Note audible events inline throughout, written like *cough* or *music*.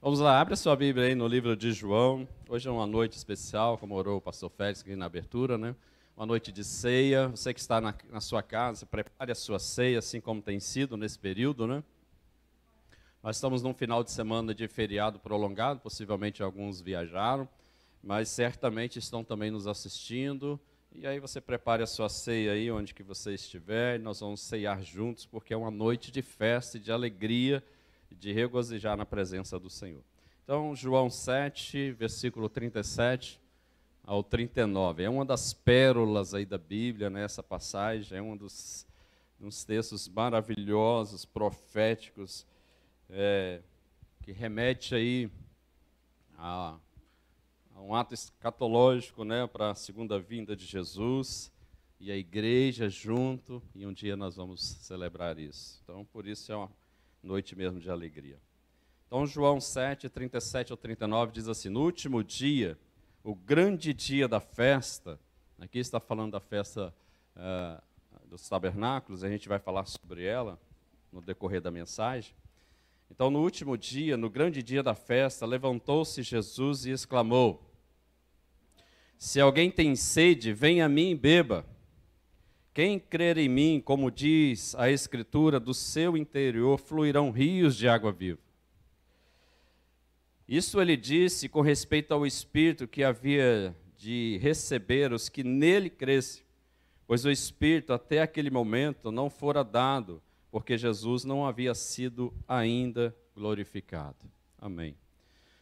Vamos lá, abre a sua Bíblia aí no livro de João. Hoje é uma noite especial, como orou o pastor Félix aqui na abertura, né? Uma noite de ceia. Você que está na, na sua casa, prepare a sua ceia, assim como tem sido nesse período, né? Nós estamos num final de semana de feriado prolongado, possivelmente alguns viajaram, mas certamente estão também nos assistindo. E aí você prepare a sua ceia aí, onde que você estiver, nós vamos ceiar juntos, porque é uma noite de festa e de alegria de regozijar na presença do Senhor. Então, João 7, versículo 37 ao 39. É uma das pérolas aí da Bíblia, né, essa passagem, é um dos, dos textos maravilhosos, proféticos, é, que remete aí a, a, um ato escatológico né, para a segunda vinda de Jesus e a igreja junto, e um dia nós vamos celebrar isso. Então, por isso é uma noite mesmo de alegria. Então, João 7, 37 ao 39 diz assim: No último dia, o grande dia da festa, aqui está falando da festa uh, dos tabernáculos, a gente vai falar sobre ela no decorrer da mensagem. Então, no último dia, no grande dia da festa, levantou-se Jesus e exclamou: Se alguém tem sede, venha a mim e beba. Quem crer em mim, como diz a Escritura, do seu interior fluirão rios de água viva. Isso ele disse com respeito ao Espírito que havia de receber os que nele crescem, pois o Espírito até aquele momento não fora dado, porque Jesus não havia sido ainda glorificado. Amém.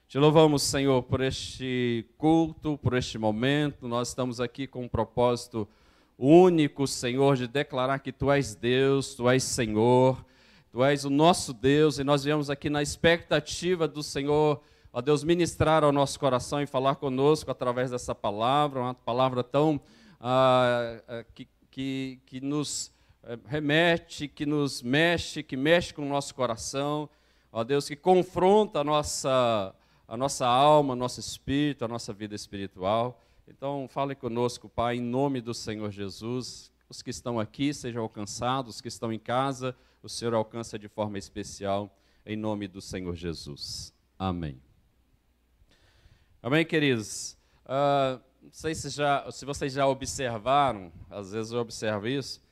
Te louvamos, Senhor, por este culto, por este momento. Nós estamos aqui com um propósito único, Senhor, de declarar que Tu és Deus, Tu és Senhor, Tu és o nosso Deus, e nós viemos aqui na expectativa do Senhor, ó Deus, ministrar ao nosso coração e falar conosco através dessa palavra, uma palavra tão ah, ah que, que, que nos eh, remete, que nos mexe, que mexe com o nosso coração, ó Deus, que confronta a nossa, a nossa alma, nosso espírito, a nossa vida espiritual. Então, fale conosco, Pai, em nome do Senhor Jesus. Os que estão aqui sejam alcançados, os que estão em casa, o Senhor alcança de forma especial, em nome do Senhor Jesus. Amém. Amém, queridos? Uh, não sei se, já, se vocês já observaram, às vezes eu observo isso,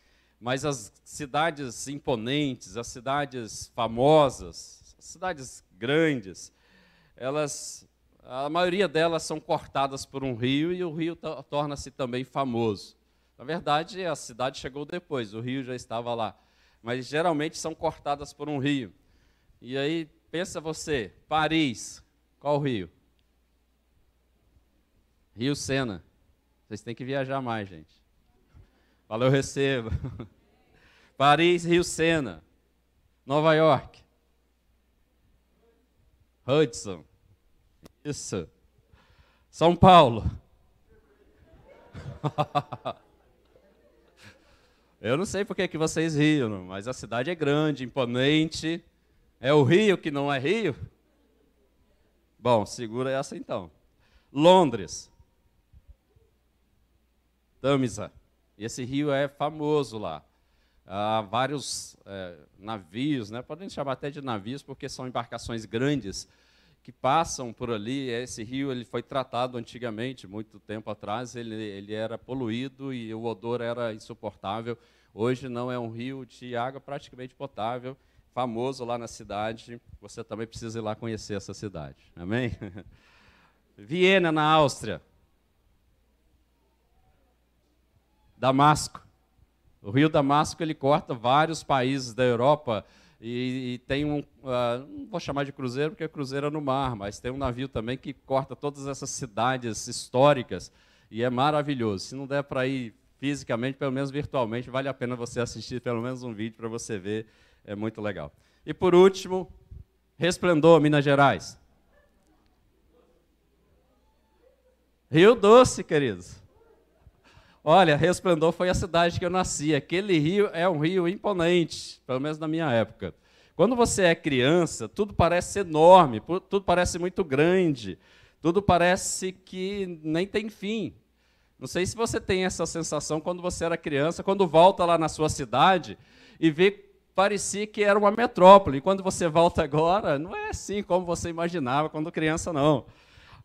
mas as cidades imponentes, as cidades famosas, as cidades grandes, elas a maioria delas são cortadas por um rio e o rio torna-se também famoso. Na verdade, a cidade chegou depois, o rio já estava lá. Mas geralmente são cortadas por um rio. E aí, pensa você, Paris, qual rio? Rio Sena. Vocês têm que viajar mais, gente. Valeu, receba. *laughs* Paris, Rio Sena. Nova York. Hudson. Isso. São Paulo. *laughs* Eu não sei por que vocês riam, mas a cidade é grande, imponente. É o Rio que não é Rio? Bom, segura essa então. Londres. Tamisa. Esse rio é famoso lá. Há vários é, navios, né? podemos chamar até de navios, porque são embarcações grandes que passam por ali. Esse rio ele foi tratado antigamente, muito tempo atrás, ele, ele era poluído e o odor era insuportável. Hoje não é um rio de água praticamente potável, famoso lá na cidade. Você também precisa ir lá conhecer essa cidade. Amém? *laughs* Viena, na Áustria. Damasco. O rio Damasco ele corta vários países da Europa e, e tem um, uh, não vou chamar de cruzeiro porque é cruzeiro no mar, mas tem um navio também que corta todas essas cidades históricas e é maravilhoso. Se não der para ir fisicamente, pelo menos virtualmente, vale a pena você assistir pelo menos um vídeo para você ver, é muito legal. E por último, Resplendor, Minas Gerais. Rio Doce, queridos. Olha, Resplendor foi a cidade que eu nasci. Aquele rio é um rio imponente, pelo menos na minha época. Quando você é criança, tudo parece enorme, tudo parece muito grande, tudo parece que nem tem fim. Não sei se você tem essa sensação quando você era criança, quando volta lá na sua cidade e vê parecia que era uma metrópole. E quando você volta agora, não é assim como você imaginava quando criança, não.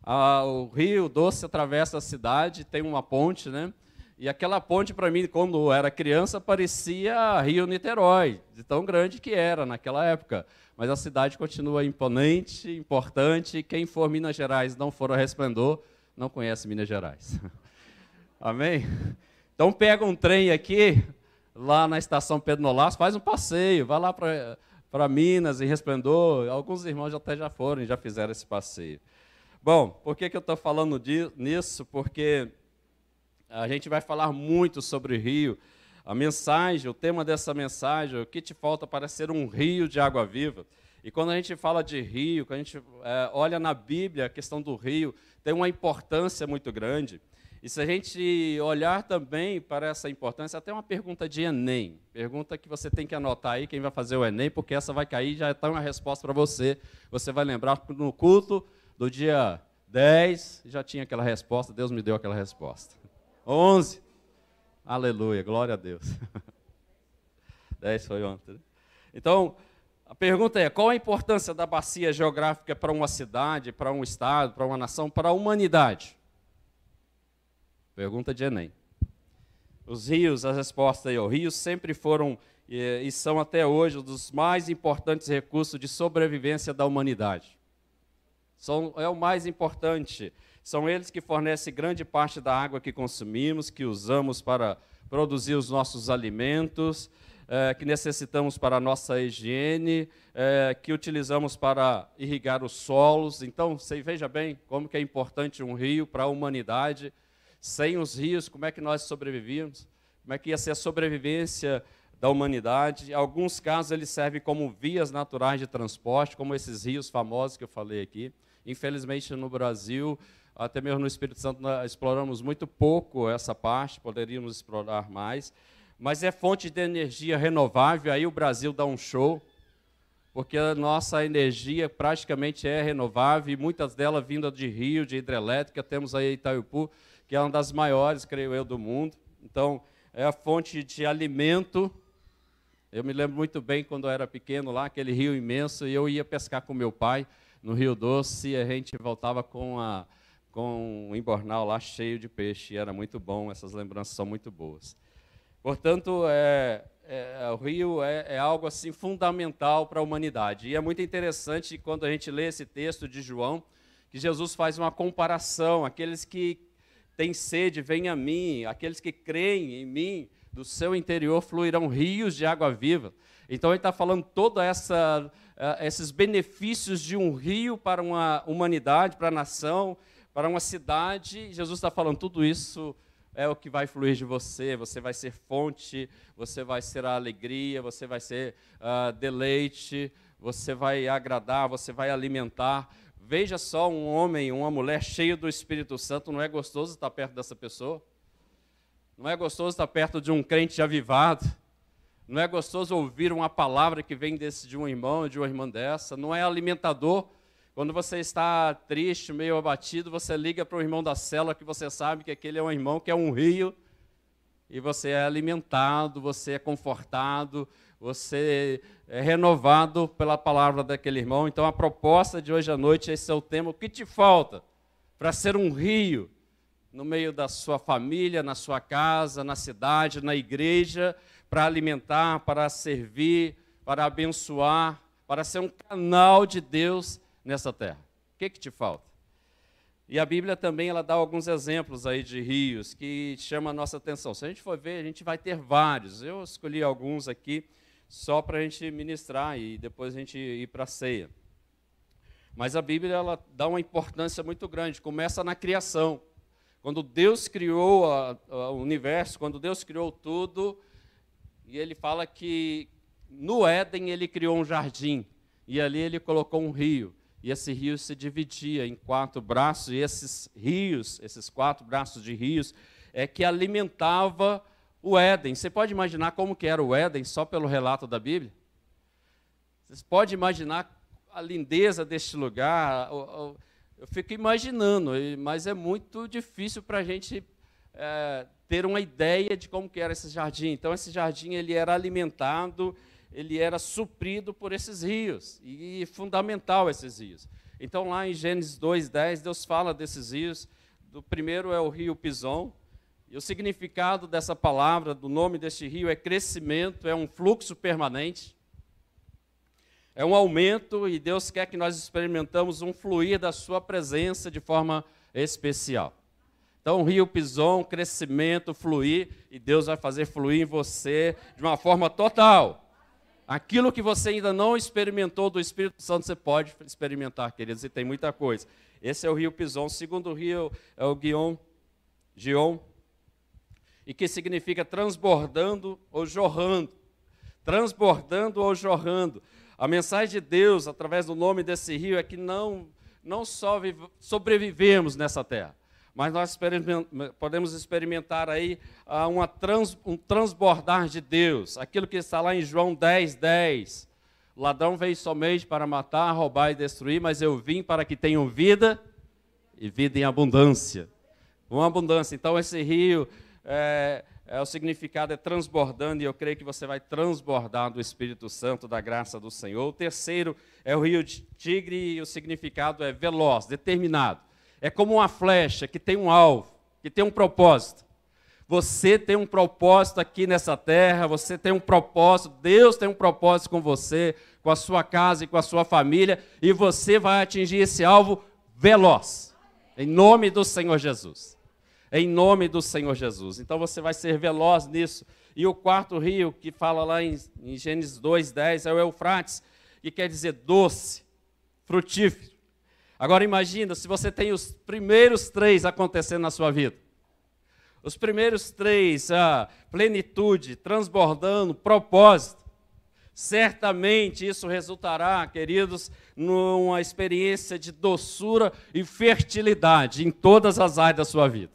Ah, o Rio Doce atravessa a cidade, tem uma ponte, né? E aquela ponte, para mim, quando era criança, parecia Rio-Niterói, de tão grande que era naquela época. Mas a cidade continua imponente, importante. Quem for Minas Gerais não for a resplendor, não conhece Minas Gerais. *laughs* Amém? Então pega um trem aqui, lá na estação Pedro Nolas, faz um passeio, vai lá para Minas, em Resplendor. Alguns irmãos até já foram, já fizeram esse passeio. Bom, por que, que eu estou falando disso? Porque a gente vai falar muito sobre rio. A mensagem, o tema dessa mensagem, o que te falta para ser um rio de água viva. E quando a gente fala de rio, quando a gente é, olha na Bíblia, a questão do rio tem uma importância muito grande. E se a gente olhar também para essa importância, até uma pergunta de Enem, pergunta que você tem que anotar aí, quem vai fazer o Enem, porque essa vai cair já está uma resposta para você. Você vai lembrar no culto do dia 10, já tinha aquela resposta, Deus me deu aquela resposta. 11. Aleluia, glória a Deus. 10 *laughs* foi ontem. Né? Então, a pergunta é: qual a importância da bacia geográfica para uma cidade, para um estado, para uma nação, para a humanidade? Pergunta de Enem. Os rios, a resposta aí, os rios sempre foram e, eh, e são até hoje um dos mais importantes recursos de sobrevivência da humanidade. São, é o mais importante. São eles que fornecem grande parte da água que consumimos, que usamos para produzir os nossos alimentos, eh, que necessitamos para a nossa higiene, eh, que utilizamos para irrigar os solos. Então, você veja bem como que é importante um rio para a humanidade. Sem os rios, como é que nós sobrevivíamos? Como é que ia ser a sobrevivência da humanidade? Em alguns casos, eles servem como vias naturais de transporte, como esses rios famosos que eu falei aqui. Infelizmente, no Brasil, até mesmo no Espírito Santo exploramos muito pouco essa parte, poderíamos explorar mais. Mas é fonte de energia renovável, aí o Brasil dá um show, porque a nossa energia praticamente é renovável, e muitas delas vindo de rio, de hidrelétrica. Temos aí Itaipu, que é uma das maiores, creio eu, do mundo. Então, é a fonte de alimento. Eu me lembro muito bem quando eu era pequeno lá, aquele rio imenso, e eu ia pescar com meu pai no Rio Doce, e a gente voltava com a com um embornal lá cheio de peixe, e era muito bom, essas lembranças são muito boas. Portanto, é, é, o rio é, é, algo assim fundamental para a humanidade. E é muito interessante quando a gente lê esse texto de João, que Jesus faz uma comparação: aqueles que têm sede, venham a mim, aqueles que creem em mim, do seu interior fluirão rios de água viva. Então, ele está falando toda essa. Uh, esses benefícios de um rio para uma humanidade, para a nação, para uma cidade. Jesus está falando: tudo isso é o que vai fluir de você. Você vai ser fonte, você vai ser a alegria, você vai ser uh, deleite, você vai agradar, você vai alimentar. Veja só um homem, uma mulher cheio do Espírito Santo, não é gostoso estar perto dessa pessoa? Não é gostoso estar perto de um crente avivado? Não é gostoso ouvir uma palavra que vem desse, de um irmão, de uma irmã dessa? Não é alimentador? Quando você está triste, meio abatido, você liga para o irmão da cela que você sabe que aquele é um irmão que é um rio e você é alimentado, você é confortado, você é renovado pela palavra daquele irmão. Então a proposta de hoje à noite, esse é o tema, o que te falta para ser um rio no meio da sua família, na sua casa, na cidade, na igreja, para alimentar, para servir, para abençoar, para ser um canal de Deus nessa terra. O que, que te falta? E a Bíblia também ela dá alguns exemplos aí de rios que chama a nossa atenção. Se a gente for ver, a gente vai ter vários. Eu escolhi alguns aqui só para a gente ministrar e depois a gente ir para a ceia. Mas a Bíblia ela dá uma importância muito grande. Começa na criação. Quando Deus criou a, a, o universo, quando Deus criou tudo, e ele fala que no Éden ele criou um jardim e ali ele colocou um rio. E esse rio se dividia em quatro braços, e esses rios, esses quatro braços de rios, é que alimentava o Éden. Você pode imaginar como que era o Éden só pelo relato da Bíblia? Você pode imaginar a lindeza deste lugar? Eu fico imaginando, mas é muito difícil para a gente é, ter uma ideia de como que era esse jardim. Então, esse jardim ele era alimentado ele era suprido por esses rios, e fundamental esses rios. Então, lá em Gênesis 2,10, Deus fala desses rios. O primeiro é o rio Pison, e o significado dessa palavra, do nome deste rio, é crescimento, é um fluxo permanente, é um aumento, e Deus quer que nós experimentamos um fluir da Sua presença de forma especial. Então, rio Pison, crescimento, fluir, e Deus vai fazer fluir em você de uma forma total. Aquilo que você ainda não experimentou do Espírito Santo, você pode experimentar, queridos, e tem muita coisa. Esse é o rio Pison, segundo rio é o Guion, Gion, e que significa transbordando ou jorrando. Transbordando ou jorrando. A mensagem de Deus, através do nome desse rio, é que não, não só nessa terra, mas nós podemos experimentar aí ah, uma trans um transbordar de Deus, aquilo que está lá em João 10, 10. ladrão veio somente para matar, roubar e destruir, mas eu vim para que tenham vida e vida em abundância. Uma abundância. Então, esse rio, é, é, o significado é transbordando, e eu creio que você vai transbordar do Espírito Santo, da graça do Senhor. O terceiro é o rio Tigre, e o significado é veloz, determinado. É como uma flecha que tem um alvo, que tem um propósito. Você tem um propósito aqui nessa terra, você tem um propósito, Deus tem um propósito com você, com a sua casa e com a sua família, e você vai atingir esse alvo veloz. Em nome do Senhor Jesus. Em nome do Senhor Jesus. Então você vai ser veloz nisso. E o quarto rio, que fala lá em, em Gênesis 2,10, é o Eufrates, que quer dizer doce, frutífero. Agora imagina se você tem os primeiros três acontecendo na sua vida. Os primeiros três, a ah, plenitude, transbordando, propósito. Certamente isso resultará, queridos, numa experiência de doçura e fertilidade em todas as áreas da sua vida.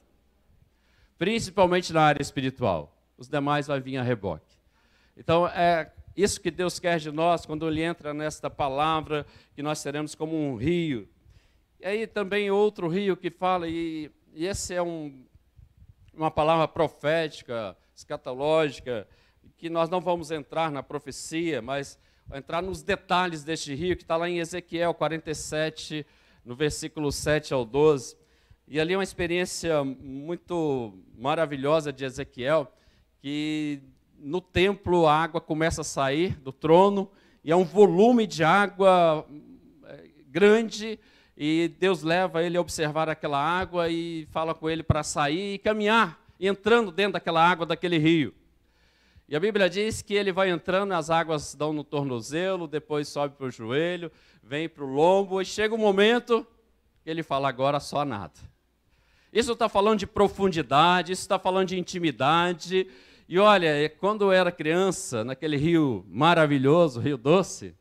Principalmente na área espiritual. Os demais vai vir a reboque. Então, é isso que Deus quer de nós quando Ele entra nesta palavra, que nós seremos como um rio e aí também outro rio que fala, e, e essa é um, uma palavra profética, escatológica, que nós não vamos entrar na profecia, mas entrar nos detalhes deste rio, que está lá em Ezequiel 47, no versículo 7 ao 12. E ali é uma experiência muito maravilhosa de Ezequiel, que no templo a água começa a sair do trono, e é um volume de água eh, grande, e Deus leva ele a observar aquela água e fala com ele para sair e caminhar, entrando dentro daquela água, daquele rio. E a Bíblia diz que ele vai entrando, as águas dão no tornozelo, depois sobe para o joelho, vem para o lombo, e chega um momento que ele fala: agora só nada. Isso está falando de profundidade, isso está falando de intimidade. E olha, é quando eu era criança, naquele rio maravilhoso, Rio Doce,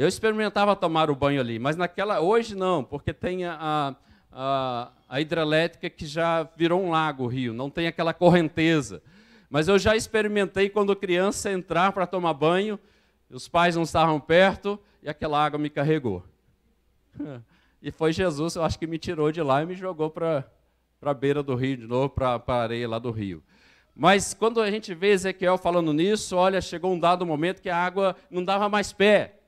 eu experimentava tomar o banho ali, mas naquela hoje não, porque tem a, a, a hidrelétrica que já virou um lago o rio, não tem aquela correnteza. Mas eu já experimentei quando criança entrar para tomar banho, os pais não estavam perto e aquela água me carregou. *laughs* E foi Jesus, eu acho que me tirou de lá e me jogou para a beira do rio de novo, para a areia lá do rio. Mas quando a gente vê Ezequiel falando nisso, olha, chegou um dado momento que a água não dava mais pé.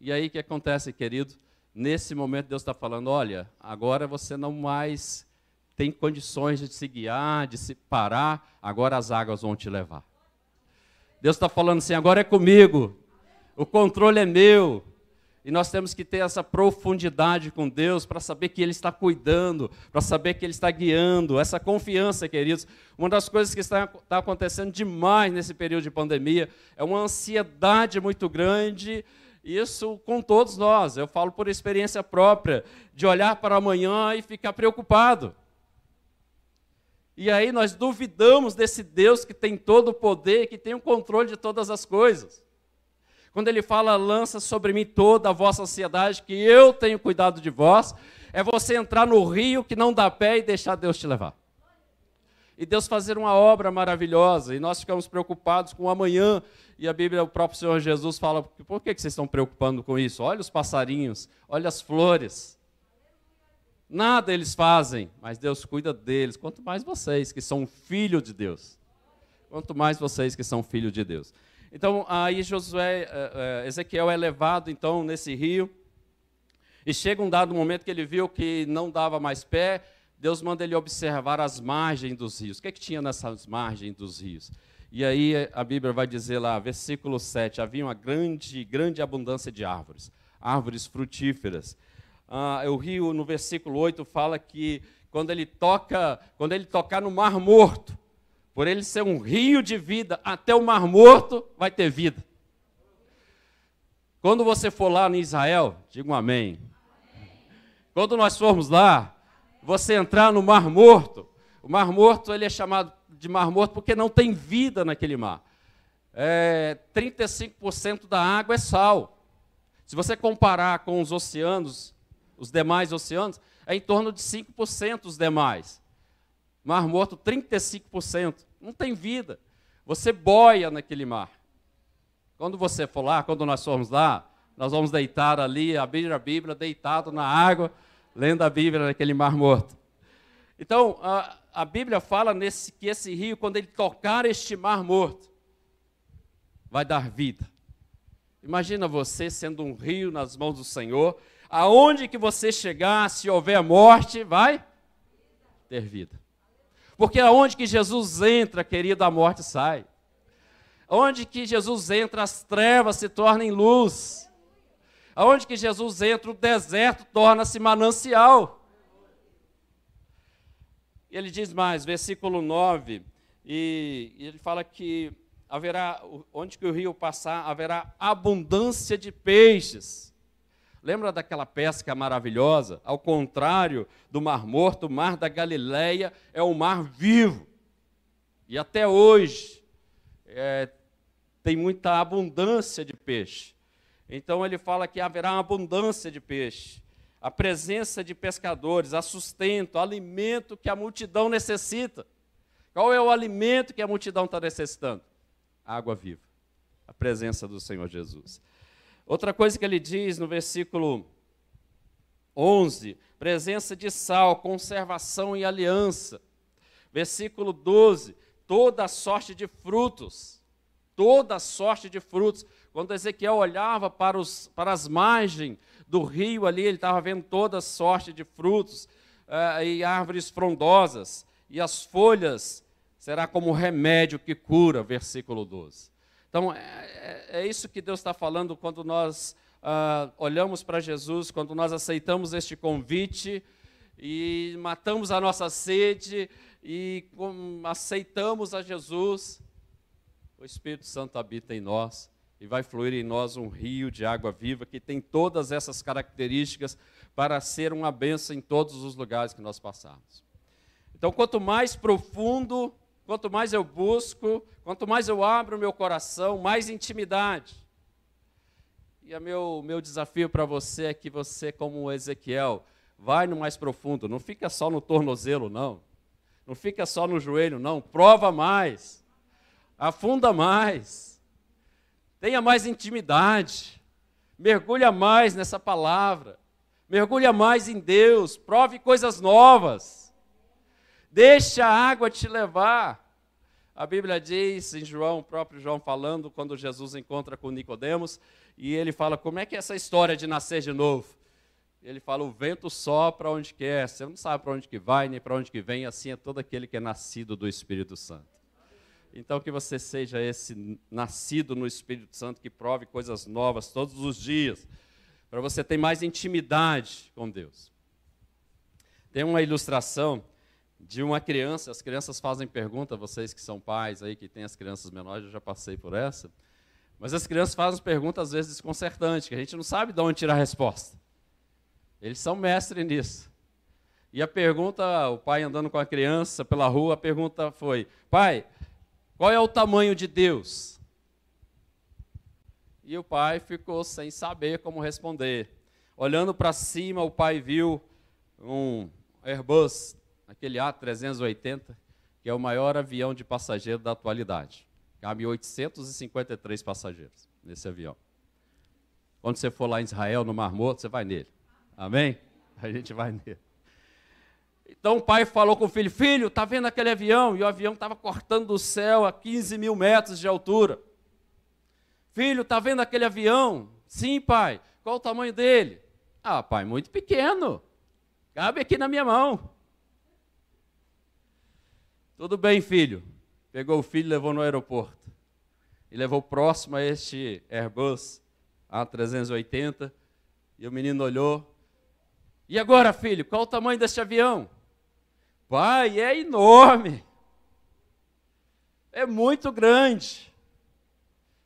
E aí o que acontece, querido? Nesse momento Deus está falando: olha, agora você não mais tem condições de se guiar, de se parar, agora as águas vão te levar. Deus está falando assim: agora é comigo, o controle é meu. E nós temos que ter essa profundidade com Deus para saber que Ele está cuidando, para saber que Ele está guiando, essa confiança, queridos. Uma das coisas que está, está acontecendo demais nesse período de pandemia é uma ansiedade muito grande isso com todos nós, eu falo por experiência própria, de olhar para amanhã e ficar preocupado. E aí nós duvidamos desse Deus que tem todo o poder, que tem o controle de todas as coisas. Quando ele fala, lança sobre mim toda a vossa ansiedade, que eu tenho cuidado de vós, é você entrar no rio que não dá pé e deixar Deus te levar. E Deus fazer uma obra maravilhosa, e nós ficamos preocupados com o amanhã, e a Bíblia, o próprio Senhor Jesus fala: por que, vocês estão preocupando com isso? Olha os passarinhos, olha as flores. Nada eles fazem, mas Deus cuida deles. Quanto mais vocês que são filho de Deus. Quanto mais vocês que são filho de Deus. Então, aí Josué, eh, eh, Ezequiel é levado então nesse rio. E chega um dado momento que ele viu que não dava mais pé. Deus manda ele observar as margens dos rios. O que, é que tinha nessas margens dos rios? E aí a Bíblia vai dizer lá, versículo 7, havia uma grande, grande abundância de árvores, árvores frutíferas. Ah, o rio, no versículo 8, fala que quando ele toca, quando ele tocar no mar morto, por ele ser um rio de vida, até o mar morto vai ter vida. Quando você for lá em Israel, diga um amém. amém. Quando nós formos lá, você entrar no mar morto, o mar morto ele é chamado de Mar Morto porque não tem vida naquele mar. É, 35% da água é sal. Se você comparar com os oceanos, os demais oceanos, é em torno de 5% os demais. Mar Morto, 35%. Não tem vida. Você boia naquele mar. Quando você for lá, quando nós formos lá, nós vamos deitar ali, abrir a Bíblia, deitado na água, lendo a Bíblia naquele mar morto. Então, a, ah, a Bíblia fala nesse, que esse rio, quando ele tocar este mar morto, vai dar vida. Imagina você sendo um rio nas mãos do Senhor, aonde que você chegar, se houver morte, vai ter vida. Porque aonde que Jesus entra, querido, a morte sai. Onde que Jesus entra, as trevas se tornam luz. Aonde que Jesus entra, o deserto torna-se manancial. Ele diz mais, versículo 9, e, ele fala que haverá, onde que o rio passar, haverá abundância de peixes. Lembra daquela pesca maravilhosa? Ao contrário do Mar Morto, o Mar da Galileia é um mar vivo. E até hoje é, tem muita abundância de peixe. Então ele fala que haverá abundância de peixe a presença de pescadores, a sustento, o alimento que a multidão necessita. Qual é o alimento que a multidão está necessitando? Água viva, a presença do Senhor Jesus. Outra coisa que ele diz no versículo 11: presença de sal, conservação e aliança. Versículo 12: toda sorte de frutos toda sorte de frutos. Quando Ezequiel olhava para, os, para as margens do rio ali, ele estava vendo toda sorte de frutos uh, e árvores frondosas, e as folhas será como remédio que cura, versículo 12. Então, é, é, é isso que Deus está falando quando nós uh, olhamos para Jesus, quando nós aceitamos este convite e matamos a nossa sede e um, aceitamos a Jesus o Espírito Santo habita em nós e vai fluir em nós um rio de água viva que tem todas essas características para ser uma benção em todos os lugares que nós passarmos. Então, quanto mais profundo, quanto mais eu busco, quanto mais eu abro meu coração, mais intimidade. E o é meu, meu desafio para você é que você, como Ezequiel, vai no mais profundo, não fica só no tornozelo, não. Não fica só no joelho, não. Prova mais afunda mais, tenha mais intimidade, mergulha mais nessa palavra, mergulha mais em Deus, prove coisas novas, deixa a água te levar. A Bíblia diz em João, o próprio João falando, quando Jesus encontra com Nicodemos, e ele fala: "Como é que é essa história de nascer de novo?" Ele fala: "O vento sopra onde quer, você não sabe para onde que vai, nem para onde que vem, assim é todo aquele que é nascido do Espírito Santo." Então, que você seja esse nascido no Espírito Santo que prove coisas novas todos os dias, para você ter mais intimidade com Deus. Tem uma ilustração de uma criança, as crianças fazem pergunta, vocês que são pais aí, que têm as crianças menores, eu já passei por essa. Mas as crianças fazem perguntas às vezes desconcertantes, que a gente não sabe de onde tirar a resposta. Eles são mestres nisso. E a pergunta, o pai andando com a criança pela rua, a pergunta foi: Pai, qual é o tamanho de Deus? E o pai ficou sem saber como responder. Olhando para cima, o pai viu um Airbus, aquele A380, que é o maior avião de passageiro da atualidade. Cabe 853 passageiros nesse avião. Quando você for lá em Israel, no Mar Morto, você vai nele. Amém? A gente vai nele. Então o pai falou com o filho: Filho, tá vendo aquele avião? E o avião estava cortando o céu a 15 mil metros de altura. Filho, tá vendo aquele avião? Sim, pai. Qual o tamanho dele? Ah, pai, muito pequeno. Cabe aqui na minha mão. Tudo bem, filho. Pegou o filho e levou no aeroporto. E levou próximo a este Airbus A380. E o menino olhou. E agora, filho, qual o tamanho deste avião? Pai, é enorme. É muito grande.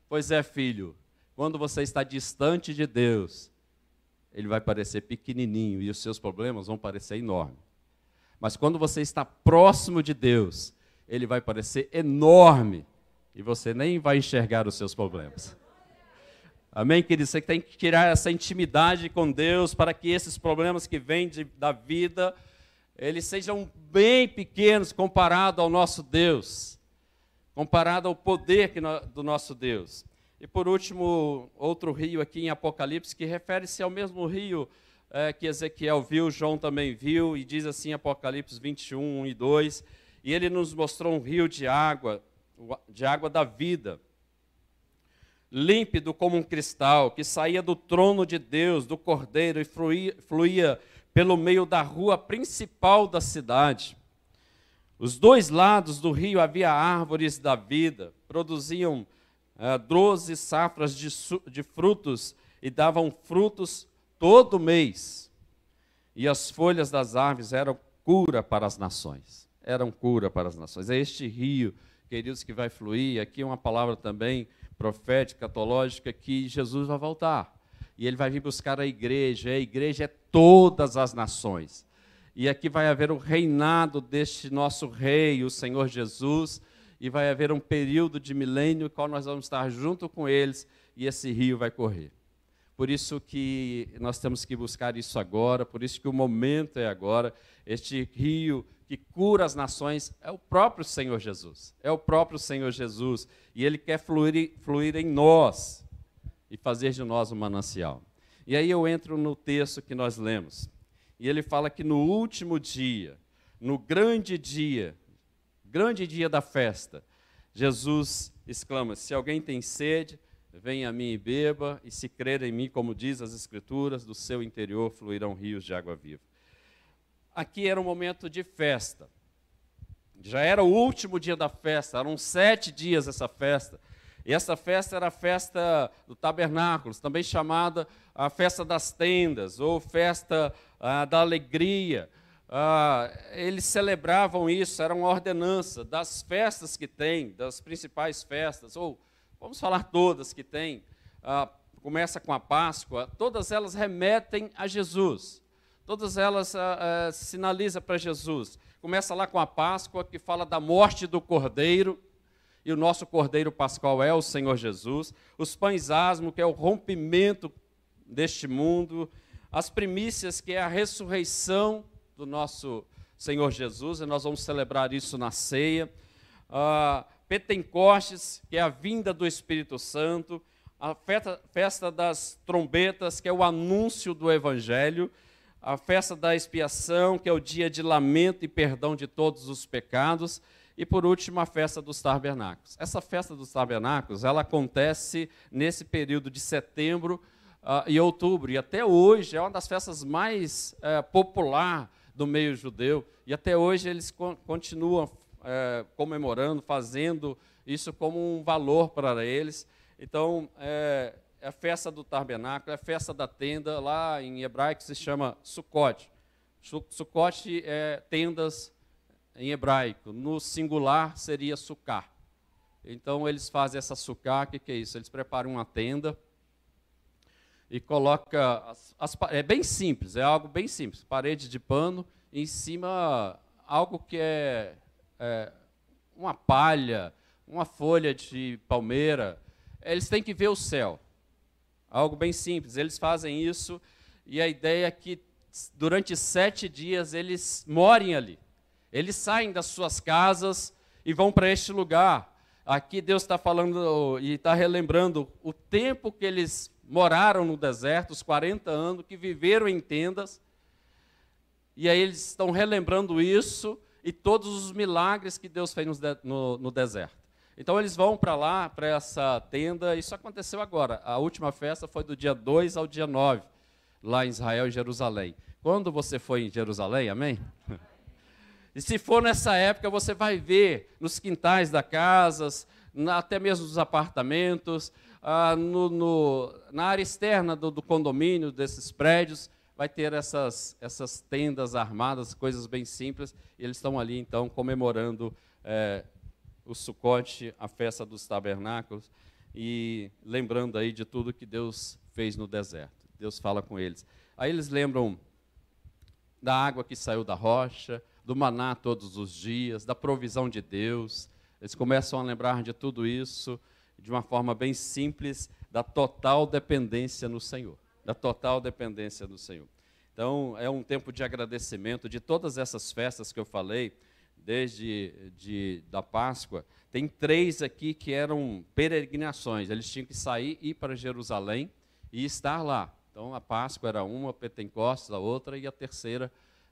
Pois é, filho, quando você está distante de Deus, ele vai parecer pequenininho e os seus problemas vão parecer enormes. Mas quando você está próximo de Deus, ele vai parecer enorme e você nem vai enxergar os seus problemas. Amém, querido? Você tem que tirar essa intimidade com Deus para que esses problemas que vêm de, da vida eles sejam bem pequenos comparado ao nosso Deus, comparado ao poder no, do nosso Deus. E por último, outro rio aqui em Apocalipse, que refere-se ao mesmo rio é, que Ezequiel viu, João também viu, e diz assim Apocalipse 21, 1 e 2, e ele nos mostrou um rio de água, de água da vida, límpido como um cristal, que saía do trono de Deus, do cordeiro, e fluía, fluía pelo meio da rua principal da cidade. Os dois lados do rio havia árvores da vida, produziam ah, doze safras de, de frutos e davam frutos todo mês. E as folhas das árvores eram cura para as nações. Eram cura para as nações. É este rio, queridos, que vai fluir. Aqui é uma palavra também profética, catológica, que Jesus vai voltar e ele vai vir buscar a igreja. E a igreja é todas as nações. E aqui vai haver o reinado deste nosso rei, o Senhor Jesus, e vai haver um período de milênio em qual nós vamos estar junto com eles e esse rio vai correr. Por isso que nós temos que buscar isso agora, por isso que o momento é agora. Este rio que cura as nações é o próprio Senhor Jesus. É o próprio Senhor Jesus. E ele quer fluir, fluir em nós e fazer de nós um manancial. E aí eu entro no texto que nós lemos. E ele fala que no último dia, no grande dia, grande dia da festa, Jesus exclama: Se alguém tem sede, venha a mim e beba, e se crer em mim, como diz as Escrituras, do seu interior fluirão rios de água viva. Aqui era um momento de festa. Já era o último dia da festa, eram sete dias essa festa. E essa festa era a festa do tabernáculo, também chamada a ah, festa das tendas ou festa ah, da alegria. Ah, eles celebravam isso, era uma ordenança das festas que tem, das principais festas, ou vamos falar todas que tem, ah, começa com a Páscoa, todas elas remetem a Jesus, todas elas ah, ah sinalizam para Jesus. Começa lá com a Páscoa, que fala da morte do cordeiro e o nosso cordeiro pascal é o Senhor Jesus, os pães asmo, que é o rompimento deste mundo, as primícias, que é a ressurreição do nosso Senhor Jesus, e nós vamos celebrar isso na ceia, uh, Pentecostes, que é a vinda do Espírito Santo, a festa, festa das trombetas, que é o anúncio do Evangelho, a festa da expiação, que é o dia de lamento e perdão de todos os pecados, e por último, a festa dos tabernáculos. Essa festa dos tabernáculos, ela acontece nesse período de setembro uh, e outubro, e até hoje é uma das festas mais uh, popular do meio judeu, e até hoje eles continuam uh, comemorando, fazendo isso como um valor para eles. Então, eh, é, a festa do tabernáculo, é a festa da tenda, lá em hebraico se chama Sukkot. Sukkot é tendas em hebraico. No singular seria sucá. Então eles fazem essa sucá, o que, que é isso? Eles preparam uma tenda e coloca as, as, é bem simples, é algo bem simples, parede de pano em cima algo que é, é uma palha, uma folha de palmeira. Eles têm que ver o céu. Algo bem simples. Eles fazem isso e a ideia é que durante sete dias eles morem ali. Eles saem das suas casas e vão para este lugar. Aqui Deus está falando e está relembrando o tempo que eles moraram no deserto, os 40 anos, que viveram em tendas. E aí eles estão relembrando isso e todos os milagres que Deus fez no, no deserto. Então eles vão para lá, para essa tenda. Isso aconteceu agora. A última festa foi do dia 2 ao dia 9, lá em Israel, e Jerusalém. Quando você foi em Jerusalém, amém? *laughs* E se for nessa época, você vai ver nos quintais das casas, na, até mesmo nos apartamentos, ah, no, no, na área externa do, do, condomínio, desses prédios, vai ter essas, essas tendas armadas, coisas bem simples, e eles estão ali, então, comemorando eh, o Sucote, a festa dos tabernáculos, e lembrando aí de tudo que Deus fez no deserto. Deus fala com eles. Aí eles lembram da água que saiu da rocha, do maná todos os dias, da provisão de Deus. Eles começam a lembrar de tudo isso de uma forma bem simples, da total dependência no Senhor. Da total dependência no Senhor. Então, é um tempo de agradecimento de todas essas festas que eu falei, desde de, da Páscoa. Tem três aqui que eram peregrinações. Eles tinham que sair, ir para Jerusalém e estar lá. Então, a Páscoa era uma, a Pentecostes a outra e a terceira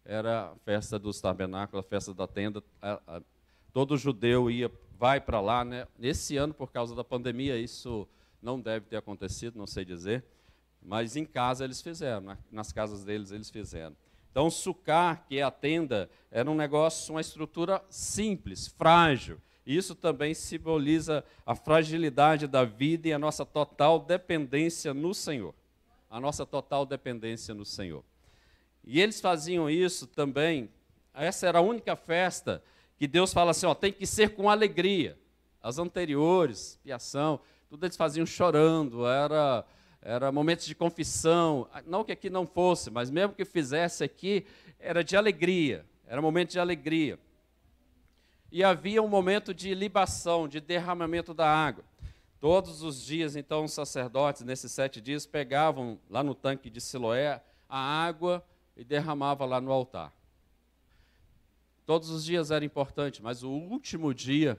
era a festa dos tabernáculos, a festa da tenda. todo judeu ia, vai para lá, né? Nesse ano, por causa da pandemia, isso não deve ter acontecido, não sei dizer. Mas em casa eles fizeram, nas casas deles eles fizeram. Então, sucar, que é a tenda, era um negócio, uma estrutura simples, frágil. Isso também simboliza a fragilidade da vida e a nossa total dependência no Senhor. A nossa total dependência no Senhor. E eles faziam isso também. Essa era a única festa que Deus fala assim: ó, tem que ser com alegria. As anteriores, piação, tudo eles faziam chorando, era, era momentos de confissão. Não que aqui não fosse, mas mesmo que fizesse aqui, era de alegria, era momento de alegria. E havia um momento de libação, de derramamento da água. Todos os dias, então, os sacerdotes, nesses sete dias, pegavam lá no tanque de Siloé a água e derramava lá no altar. Todos os dias era importante, mas o último dia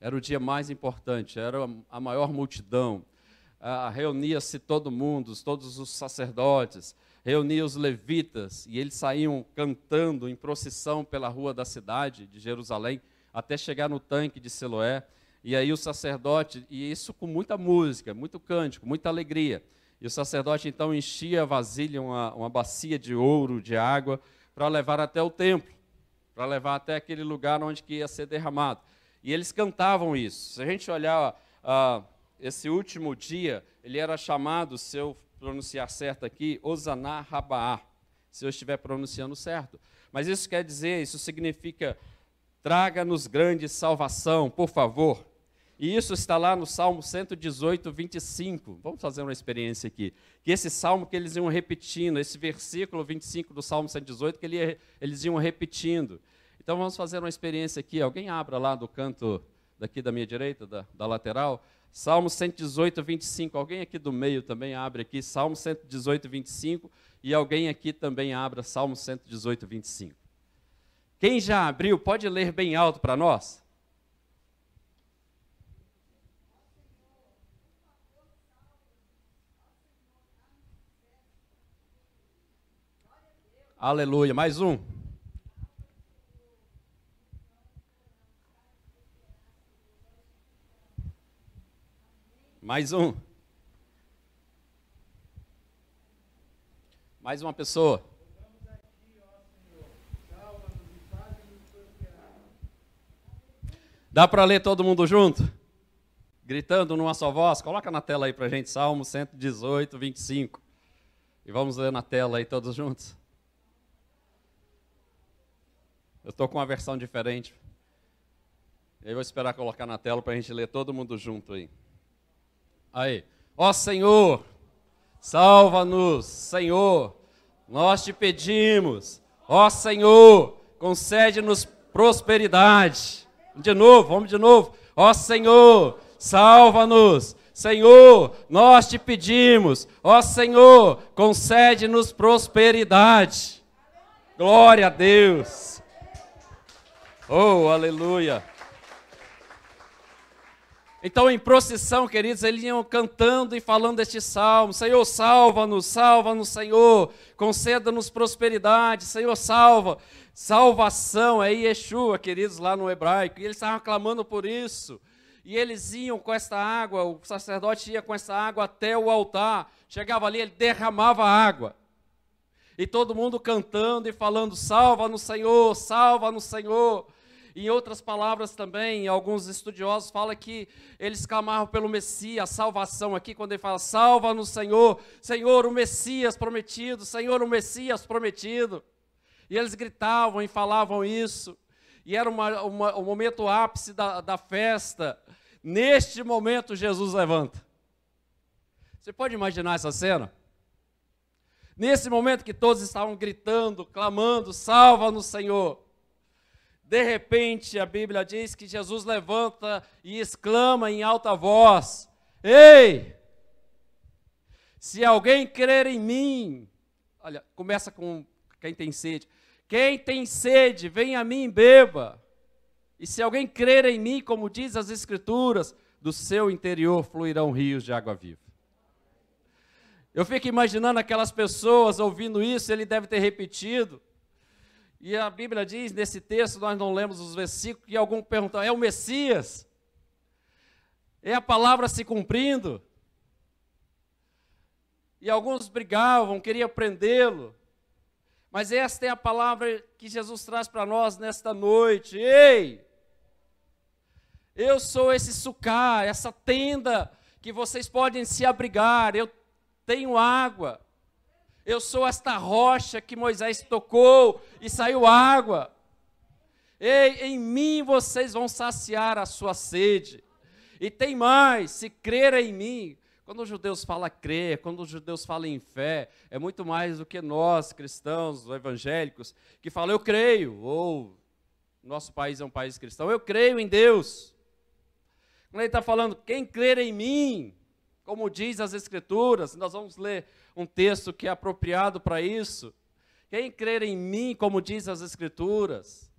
era o dia mais importante, era a maior multidão. Ah, Reunia-se todo mundo, todos os sacerdotes, reunia os levitas, e eles saíam cantando em procissão pela rua da cidade de Jerusalém, até chegar no tanque de Siloé. E aí o sacerdote, e isso com muita música, muito cântico, muita alegria. E o sacerdote então enchia a vasilha, uma, uma bacia de ouro, de água, para levar até o templo, para levar até aquele lugar onde que ia ser derramado. E eles cantavam isso. Se a gente olhar uh, esse último dia, ele era chamado, se eu pronunciar certo aqui, Osaná Rabaá, se eu estiver pronunciando certo. Mas isso quer dizer, isso significa, traga-nos grande salvação, por favor. E isso está lá no Salmo 118, 25. Vamos fazer uma experiência aqui. Que esse salmo que eles iam repetindo, esse versículo 25 do Salmo 118, que ele eles iam repetindo. Então vamos fazer uma experiência aqui. Alguém abra lá do canto daqui da minha direita, da, da lateral. Salmo 118, 25. Alguém aqui do meio também abre aqui. Salmo 118, 25. E alguém aqui também abra Salmo 118, 25. Quem já abriu, pode ler bem alto para nós? Aleluia. Mais um. Mais um. Mais uma pessoa. Dá para ler todo mundo junto? Gritando numa só voz? Coloca na tela aí para gente, Salmo 118, 25. E vamos ler na tela aí todos juntos. Eu estou com uma versão diferente. Eu vou esperar colocar na tela para a gente ler todo mundo junto aí. Aí. Ó Senhor, salva-nos, Senhor, nós te pedimos. Ó Senhor, concede-nos prosperidade. De novo, vamos de novo. Ó Senhor, salva-nos. Senhor, nós te pedimos. Ó Senhor, concede-nos prosperidade. Glória a Deus. Oh, aleluia! Então, em procissão, queridos, eles iam cantando e falando este salmo: Senhor, salva-nos, salva-nos, Senhor, conceda-nos prosperidade, Senhor, salva. Salvação é Yeshua, queridos, lá no hebraico, e eles estavam clamando por isso. E eles iam com essa água, o sacerdote ia com essa água até o altar, chegava ali, ele derramava a água e todo mundo cantando e falando: salva no Senhor, salva no Senhor. Em outras palavras também, alguns estudiosos falam que eles clamavam pelo Messias, a salvação aqui, quando ele fala salva no Senhor, Senhor o Messias prometido, Senhor o Messias prometido. E eles gritavam e falavam isso, e era uma, uma, o momento ápice da, da festa. Neste momento, Jesus levanta. Você pode imaginar essa cena? Nesse momento que todos estavam gritando, clamando, salva-nos, Senhor. De repente, a Bíblia diz que Jesus levanta e exclama em alta voz: Ei, se alguém crer em mim, olha, começa com quem tem sede. Quem tem sede, vem a mim e beba. E se alguém crer em mim, como diz as Escrituras, do seu interior fluirão rios de água viva. Eu fico imaginando aquelas pessoas ouvindo isso, ele deve ter repetido. E a Bíblia diz nesse texto, nós não lemos os versículos, e algum perguntou: é o Messias? É a palavra se cumprindo? E alguns brigavam, queriam prendê-lo. Mas esta é a palavra que Jesus traz para nós nesta noite. Ei! Eu sou esse sucar, essa tenda que vocês podem se abrigar. Eu tenho água. Eu sou esta rocha que Moisés tocou e saiu água. Ei, em mim vocês vão saciar a sua sede. E tem mais, se crer em mim. Quando os judeus falam crer, quando os judeus falam em fé, é muito mais do que nós, cristãos, evangélicos, que falam eu creio, ou nosso país é um país cristão, eu creio em Deus. Quando ele está falando, quem crer em mim, como diz as Escrituras, nós vamos ler um texto que é apropriado para isso. Quem crer em mim, como diz as Escrituras,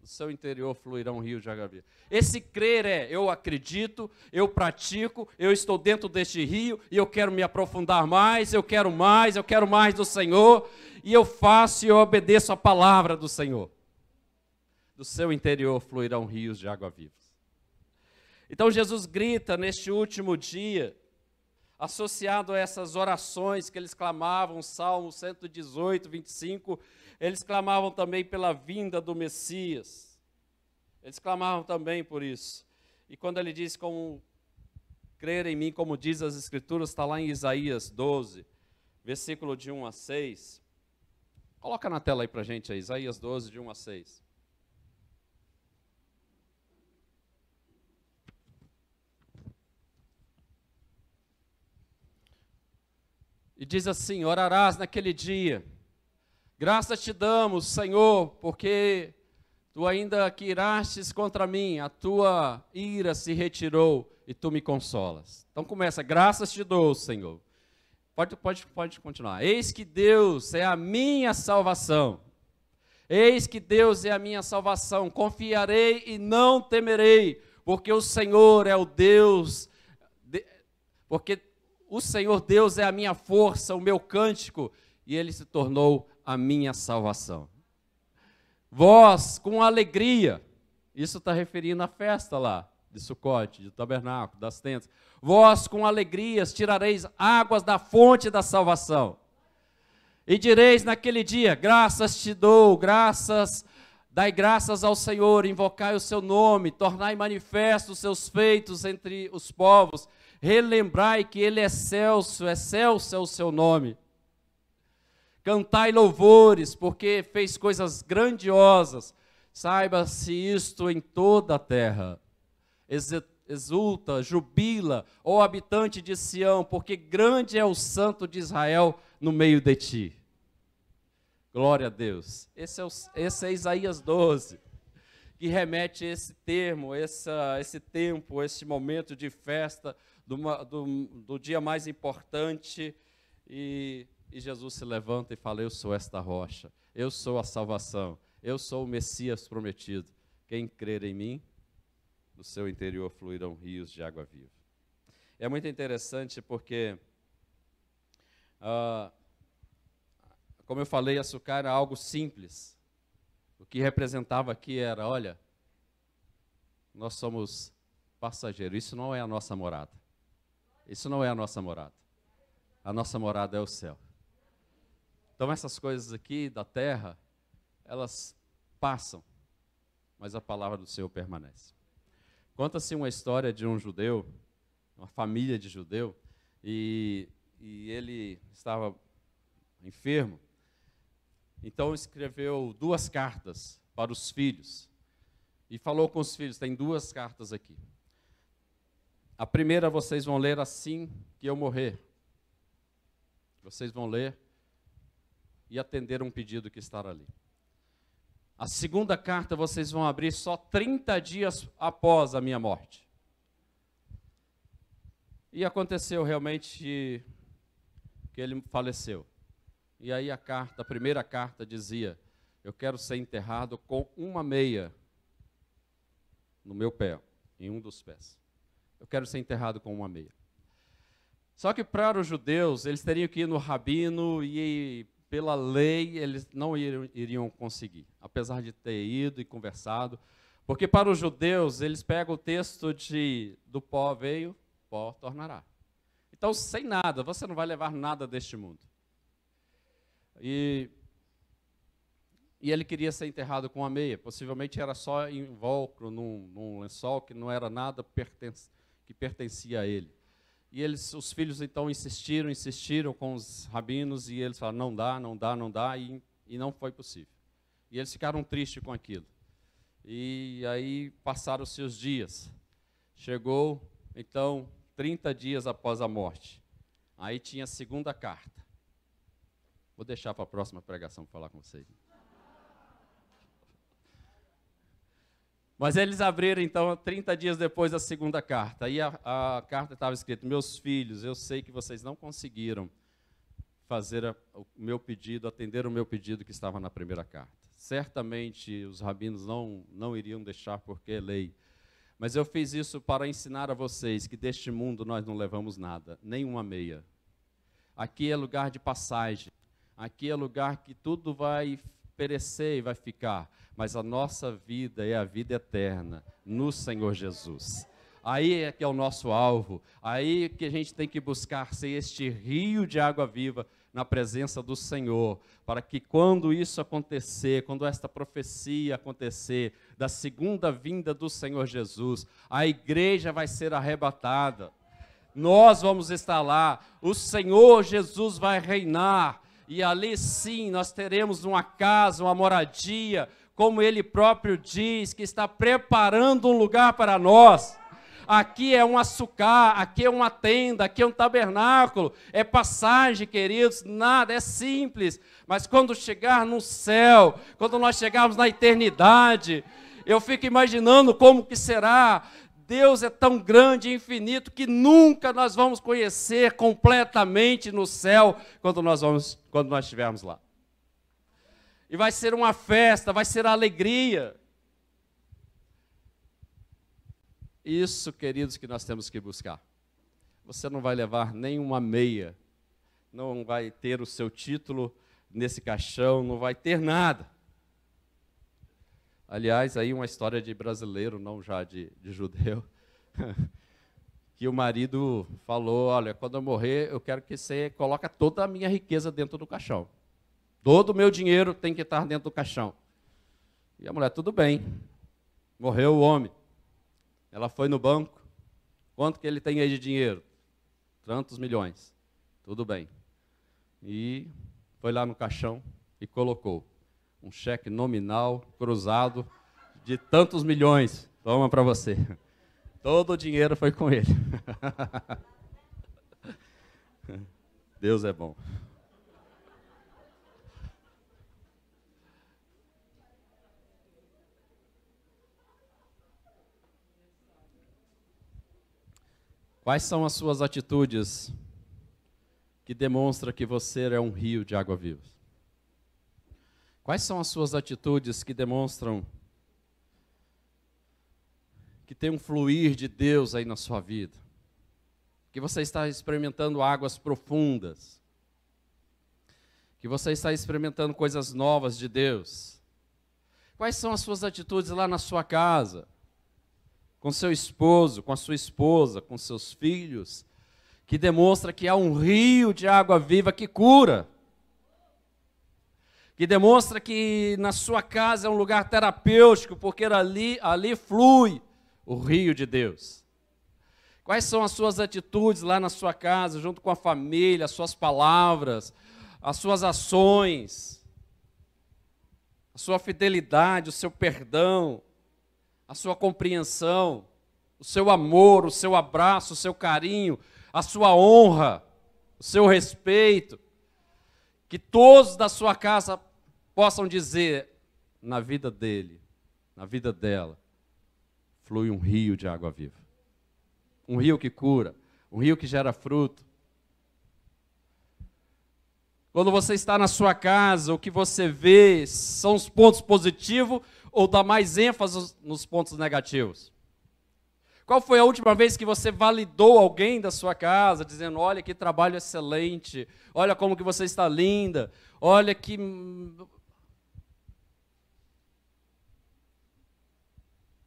do seu interior fluirá um rio de água viva. Esse crer é: eu acredito, eu pratico, eu estou dentro deste rio e eu quero me aprofundar mais, eu quero mais, eu quero mais do Senhor e eu faço e eu obedeço a palavra do Senhor. Do seu interior fluirão rios de água viva. Então Jesus grita neste último dia associado a essas orações que eles clamavam, Salmo 118, 25, eles clamavam também pela vinda do Messias. Eles clamavam também por isso. E quando ele diz como crer em mim, como diz as Escrituras, está lá em Isaías 12, versículo de 1 a 6. Coloca na tela aí para gente, aí, Isaías 12, de 1 a 6. E diz assim: Orarás naquele dia. Graças te damos, Senhor, porque tu ainda que irastes contra mim, a tua ira se retirou e tu me consolas. Então começa, graças te dou, Senhor. Pode, pode, pode continuar. Eis que Deus é a minha salvação. Eis que Deus é a minha salvação. Confiarei e não temerei, porque o Senhor é o Deus. De... Porque o Senhor Deus é a minha força, o meu cântico, e ele se tornou a minha salvação. Vós, com alegria, isso está referindo à festa lá, de Sucote, de Tabernáculo, das tendas. Vós, com alegrias, tirareis águas da fonte da salvação. E direis naquele dia: graças te dou, graças Dai graças ao Senhor, invocai o seu nome, tornai manifestos os seus feitos entre os povos, relembrai que Ele é Celso, é Celso é o seu nome. Cantai louvores, porque fez coisas grandiosas, saiba-se isto em toda a terra. Exulta, jubila, ó habitante de Sião, porque grande é o santo de Israel no meio de ti. Glória a Deus. Esse é, o, esse é Isaías 12 que remete a esse termo, essa, esse tempo, esse momento de festa do, do, do dia mais importante, e, e Jesus se levanta e fala: Eu sou esta rocha, eu sou a salvação, eu sou o Messias prometido. Quem crer em mim, do seu interior fluirão rios de água viva. É muito interessante porque, ah, como eu falei, açúcar era algo simples. O que representava aqui era: olha, nós somos passageiros, isso não é a nossa morada. Isso não é a nossa morada. A nossa morada é o céu. Então essas coisas aqui da terra, elas passam, mas a palavra do Senhor permanece. Conta-se uma história de um judeu, uma família de judeu, e, e ele estava enfermo. Então escreveu duas cartas para os filhos e falou com os filhos. Tem duas cartas aqui. A primeira vocês vão ler assim que eu morrer. Vocês vão ler e atender um pedido que estará ali. A segunda carta vocês vão abrir só 30 dias após a minha morte. E aconteceu realmente que ele faleceu. E aí a carta, a primeira carta dizia: Eu quero ser enterrado com uma meia no meu pé, em um dos pés. Eu quero ser enterrado com uma meia. Só que para os judeus, eles teriam que ir no rabino e, pela lei, eles não iriam, iriam conseguir, apesar de ter ido e conversado. Porque para os judeus, eles pegam o texto de do pó veio, pó tornará. Então, sem nada, você não vai levar nada deste mundo. E, e ele queria ser enterrado com a meia. Possivelmente era só invólucro, num, num lençol que não era nada pertencente que pertencia a ele. E eles, os filhos então insistiram, insistiram com os rabinos e eles falaram: não dá, não dá, não dá, e, e não foi possível. E eles ficaram tristes com aquilo. E aí passaram os seus dias. Chegou então 30 dias após a morte. Aí tinha a segunda carta. Vou deixar para a próxima pregação falar com vocês. Mas eles abriram, então, 30 dias depois da segunda carta. Aí a, a carta estava escrita: Meus filhos, eu sei que vocês não conseguiram fazer a, o meu pedido, atender o meu pedido que estava na primeira carta. Certamente os rabinos não, não iriam deixar, porque é lei. Mas eu fiz isso para ensinar a vocês que deste mundo nós não levamos nada, nenhuma meia. Aqui é lugar de passagem. Aqui é lugar que tudo vai perecer e vai ficar, mas a nossa vida é a vida eterna no Senhor Jesus. Aí é que é o nosso alvo, aí é que a gente tem que buscar ser este rio de água viva na presença do Senhor, para que quando isso acontecer, quando esta profecia acontecer, da segunda vinda do Senhor Jesus, a igreja vai ser arrebatada, nós vamos estar lá, o Senhor Jesus vai reinar, e ali sim nós teremos uma casa, uma moradia, como ele próprio diz, que está preparando um lugar para nós. Aqui é um açucar, aqui é uma tenda, aqui é um tabernáculo, é passagem, queridos, nada, é simples. Mas quando chegar no céu, quando nós chegarmos na eternidade, eu fico imaginando como que será Deus é tão grande e infinito que nunca nós vamos conhecer completamente no céu quando nós vamos quando nós estivermos lá. E vai ser uma festa, vai ser alegria. Isso, queridos, que nós temos que buscar. Você não vai levar nenhuma meia, não vai ter o seu título nesse caixão, não vai ter nada. Aliás, aí uma história de brasileiro, não já de, de judeu, *laughs* que o marido falou: Olha, quando eu morrer, eu quero que você coloque toda a minha riqueza dentro do caixão. Todo o meu dinheiro tem que estar dentro do caixão. E a mulher: Tudo bem. Morreu o homem. Ela foi no banco. Quanto que ele tem aí de dinheiro? Tantos milhões. Tudo bem. E foi lá no caixão e colocou um cheque nominal cruzado de tantos milhões. Toma para você. Todo o dinheiro foi com ele. *laughs* Deus é bom. Quais são as suas atitudes que demonstra que você é um rio de água viva? Quais são as suas atitudes que demonstram que tem um fluir de Deus aí na sua vida? Que você está experimentando águas profundas? Que você está experimentando coisas novas de Deus? Quais são as suas atitudes lá na sua casa? Com seu esposo, com a sua esposa, com seus filhos, que demonstra que há um rio de água viva que cura que demonstra que na sua casa é um lugar terapêutico, porque ali, ali flui o rio de Deus. Quais são as suas atitudes lá na sua casa, junto com a família, as suas palavras, as suas ações, a sua fidelidade, o seu perdão, a sua compreensão, o seu amor, o seu abraço, o seu carinho, a sua honra, o seu respeito? Que todos da sua casa possam dizer na vida dele, na vida dela, flui um rio de água viva. Um rio que cura, um rio que gera fruto. Quando você está na sua casa, o que você vê são os pontos positivos ou dá mais ênfase nos pontos negativos? Qual foi a última vez que você validou alguém da sua casa, dizendo: olha que trabalho excelente, olha como que você está linda, olha que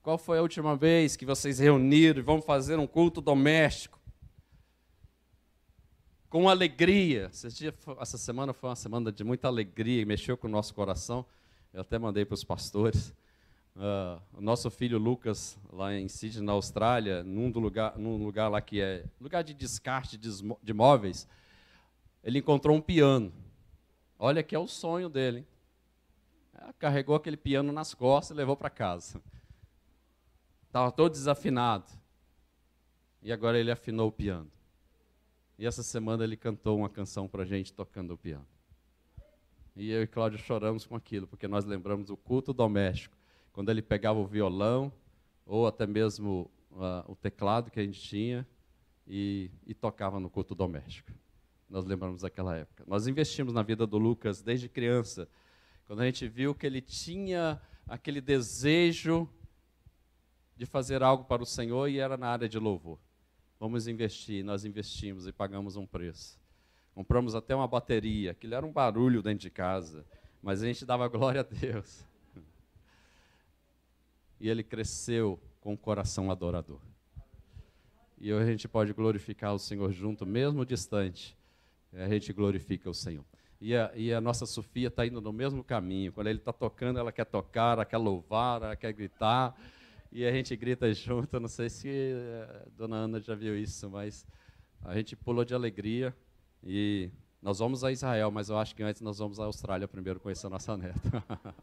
Qual foi a última vez que vocês reuniram e vão fazer um culto doméstico? Com alegria. Essa semana foi uma semana de muita alegria, mexeu com o nosso coração. Eu até mandei para os pastores. Uh, o nosso filho Lucas, lá em Sydney, na Austrália, num, lugar, num lugar lá que é lugar de descarte de, de móveis, ele encontrou um piano. Olha que é o sonho dele. Hein? Ah, carregou aquele piano nas costas e levou para casa. Estava todo desafinado. E agora ele afinou o piano. E essa semana ele cantou uma canção para a gente tocando o piano. E eu e Cláudio choramos com aquilo, porque nós lembramos o culto doméstico, quando ele pegava o violão, ou até mesmo uh, o teclado que a gente tinha, e, e tocava no culto doméstico. Nós lembramos daquela época. Nós investimos na vida do Lucas desde criança, quando a gente viu que ele tinha aquele desejo de fazer algo para o Senhor e era na área de louvor. Vamos investir, nós investimos e pagamos um preço. Compramos até uma bateria, aquilo era um barulho dentro de casa, mas a gente dava *laughs* glória a Deus. E ele cresceu com o coração adorador. E hoje a gente pode glorificar o Senhor junto, mesmo distante. A gente glorifica o Senhor. E a, e a nossa Sofia está indo no mesmo caminho. Quando ele está tocando, ela quer tocar, ela quer louvar, ela quer gritar e a gente grita *laughs* junto. Não sei se a eh, dona Ana já viu isso, mas a gente pulou de alegria e nós vamos a Israel, mas eu acho que antes nós vamos à Austrália primeiro conhecer a nossa neta. *laughs*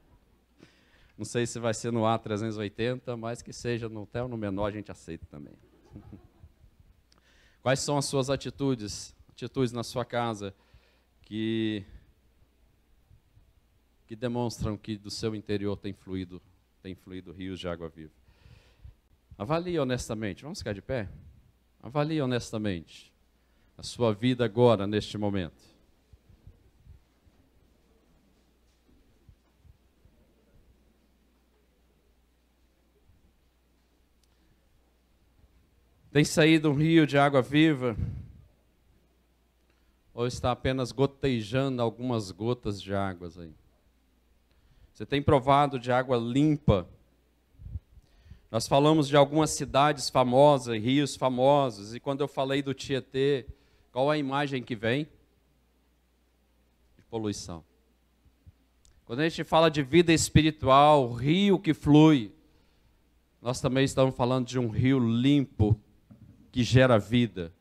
Não sei se vai ser no A380, mas que seja no hotel, no menor, a gente aceita também. *laughs* Quais são as suas atitudes, atitudes na sua casa que que demonstram que do seu interior tem fluído, tem fluído rios de água viva? Avalie honestamente. Vamos ficar de pé? Avalie honestamente a sua vida agora, neste momento. Tem saído um rio de água viva? Ou está apenas gotejando algumas gotas de águas aí? Você tem provado de água limpa nós falamos de algumas cidades famosas, rios famosos, e quando eu falei do Tietê, qual a imagem que vem? De poluição. Quando a gente fala de vida espiritual, rio que flui, nós também estamos falando de um rio limpo que gera vida.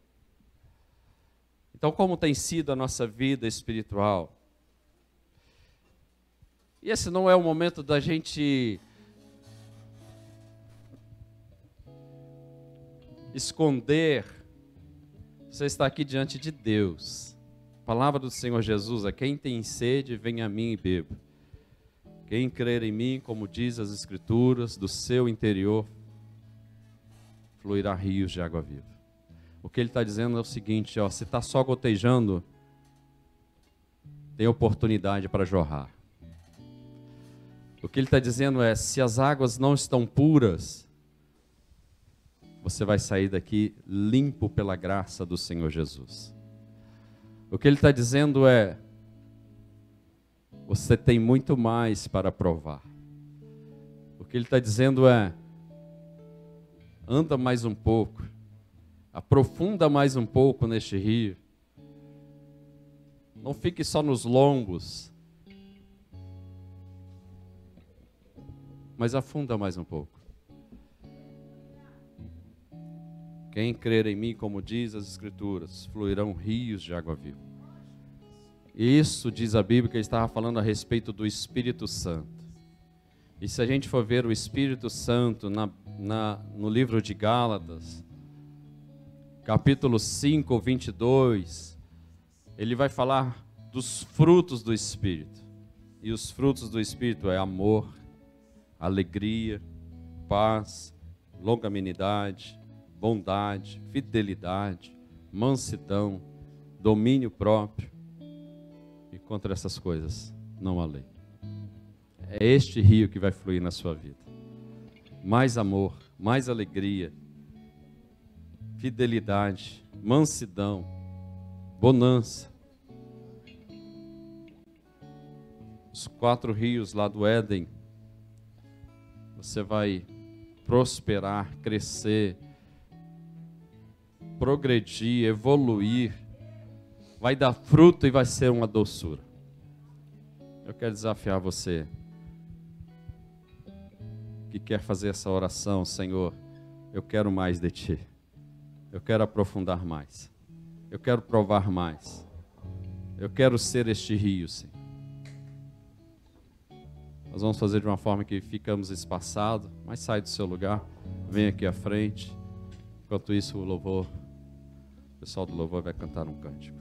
Então, como tem sido a nossa vida espiritual? E esse não é o momento da gente esconder, você está aqui diante de Deus. A palavra do Senhor Jesus é: quem tem sede, venha a mim e beba. Quem crer em mim, como diz as Escrituras, do seu interior fluirá rios de água viva. O que ele está dizendo é o seguinte: ó, se está só gotejando, tem oportunidade para jorrar. O que ele está dizendo é: se as águas não estão puras, você vai sair daqui limpo pela graça do Senhor Jesus. O que ele está dizendo é: você tem muito mais para provar. O que ele está dizendo é: anda mais um pouco, aprofunda mais um pouco neste rio. Não fique só nos longos, mas afunda mais um pouco. Quem crer em mim, como diz as Escrituras, fluirão rios de água viva. Isso, diz a Bíblia, que estava falando a respeito do Espírito Santo. E se a gente for ver o Espírito Santo na, na, no livro de Gálatas, capítulo 5, 22, ele vai falar dos frutos do Espírito. E os frutos do Espírito é amor, alegria, paz, longanimidade, bondade, fidelidade, mansidão, domínio próprio. E contra essas coisas não há lei. É este rio que vai fluir na sua vida. Mais amor, mais alegria, fidelidade, mansidão, bonança. Os quatro rios lá do Éden, você vai prosperar, crescer, progredir, evoluir, vai dar fruto e vai ser uma doçura. Eu quero desafiar você que quer fazer essa oração, Senhor, eu quero mais de ti. Eu quero aprofundar mais. Eu quero provar mais. Eu quero ser este rio, Senhor. Nós vamos fazer de uma forma que ficamos espaçados, mas sai do seu lugar, vem aqui à frente. Enquanto isso, o louvor pessoal do louvor vai cantar um cântico.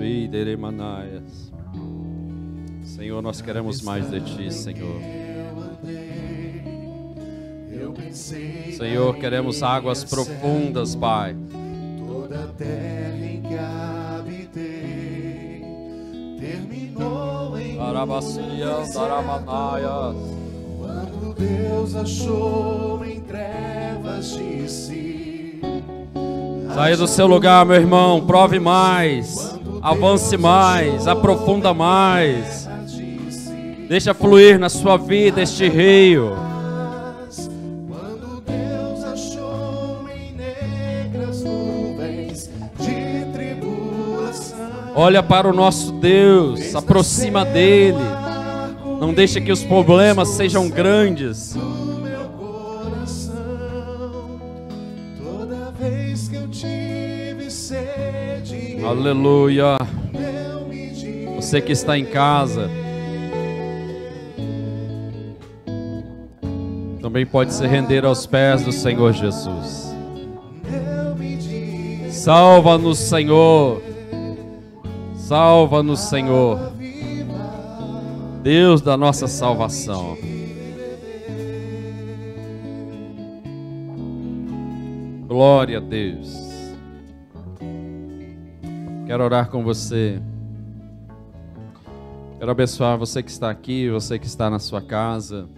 e Ideremanaias. Senhor, nós queremos mais de Ti, Senhor. Senhor, queremos águas profundas, Pai terra em que habitei terminou em quando Deus achou em trevas de si. Saia do seu lugar, meu irmão, prove mais, avance mais, aprofunda mais. Deixa fluir na sua vida este rio. Olha para o nosso Deus, aproxima dele. Não deixa que os problemas sejam grandes. Aleluia. Você que está em casa, também pode se render aos pés do Senhor Jesus. Salva-nos, Senhor. Salva-nos, Senhor, Deus da nossa salvação. Glória a Deus. Quero orar com você. Quero abençoar você que está aqui, você que está na sua casa.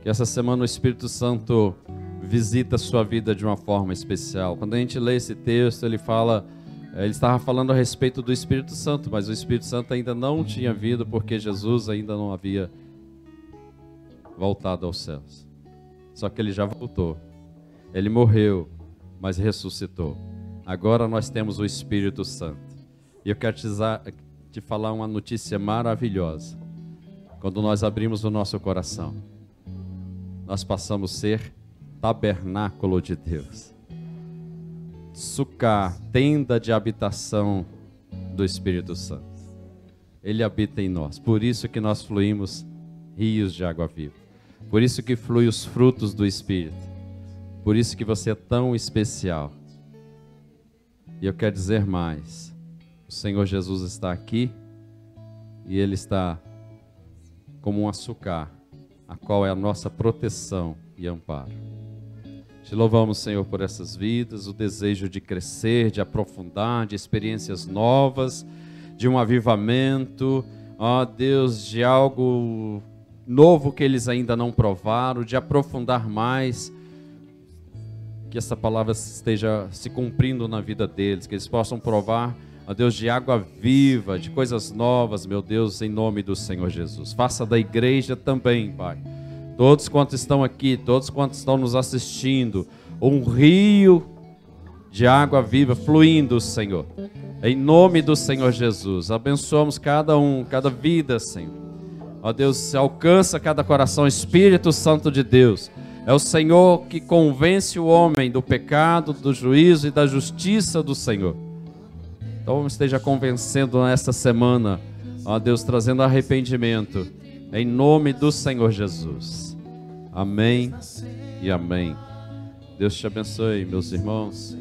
Que essa semana o Espírito Santo visita a sua vida de uma forma especial. Quando a gente lê esse texto, ele fala ele estava falando a respeito do Espírito Santo, mas o Espírito Santo ainda não tinha vindo porque Jesus ainda não havia voltado aos céus. Só que ele já voltou. Ele morreu, mas ressuscitou. Agora nós temos o Espírito Santo. E eu quero te, te falar uma notícia maravilhosa. Quando nós abrimos o nosso coração, nós passamos a ser tabernáculo de Deus sucá, tenda de habitação do Espírito Santo. Ele habita em nós. Por isso que nós fluímos rios de água viva. Por isso que flui os frutos do Espírito. Por isso que você é tão especial. E eu quero dizer mais. O Senhor Jesus está aqui e ele está como um açúcar, a qual é a nossa proteção e amparo. Te louvamos, Senhor, por essas vidas, o desejo de crescer, de aprofundar, de experiências novas, de um avivamento, ó Deus, de algo novo que eles ainda não provaram, de aprofundar mais. Que essa palavra esteja se cumprindo na vida deles, que eles possam provar ó Deus, de água viva, de coisas novas, meu Deus, em nome do Senhor Jesus. Faça da igreja também, Pai, todos quantos estão aqui, todos quantos estão nos assistindo, um rio de água viva fluindo, Senhor. Em nome do Senhor Jesus, abençoamos cada um, cada vida, Senhor. Ó Deus, alcança cada coração, Espírito Santo de Deus. É o Senhor que convence o homem do pecado, do juízo e da justiça do Senhor. Então esteja convencendo nesta semana, ó Deus, trazendo arrependimento, em nome do Senhor Jesus. Amém e amém. Deus te abençoe, meus irmãos.